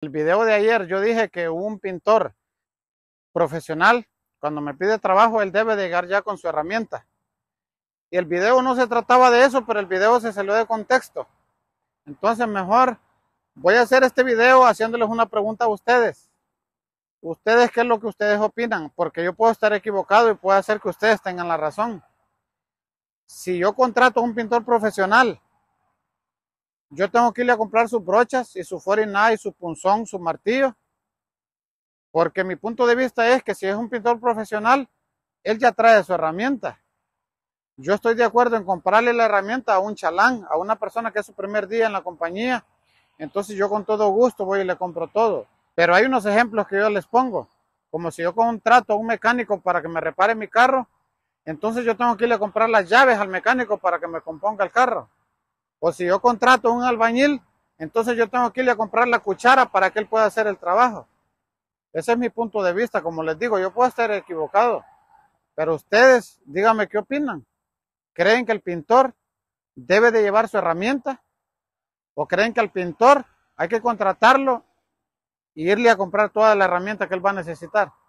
el video de ayer yo dije que un pintor profesional, cuando me pide trabajo, él debe llegar ya con su herramienta. Y el video no se trataba de eso, pero el video se salió de contexto. Entonces mejor voy a hacer este video haciéndoles una pregunta a ustedes. ¿Ustedes qué es lo que ustedes opinan? Porque yo puedo estar equivocado y puede hacer que ustedes tengan la razón. Si yo contrato a un pintor profesional yo tengo que irle a comprar sus brochas y su y su punzón, su martillo. Porque mi punto de vista es que si es un pintor profesional, él ya trae su herramienta. Yo estoy de acuerdo en comprarle la herramienta a un chalán, a una persona que es su primer día en la compañía. Entonces yo con todo gusto voy y le compro todo. Pero hay unos ejemplos que yo les pongo. Como si yo contrato a un mecánico para que me repare mi carro, entonces yo tengo que irle a comprar las llaves al mecánico para que me componga el carro. O si yo contrato a un albañil, entonces yo tengo que irle a comprar la cuchara para que él pueda hacer el trabajo. Ese es mi punto de vista. Como les digo, yo puedo estar equivocado. Pero ustedes, díganme qué opinan. ¿Creen que el pintor debe de llevar su herramienta? ¿O creen que al pintor hay que contratarlo y irle a comprar toda la herramienta que él va a necesitar?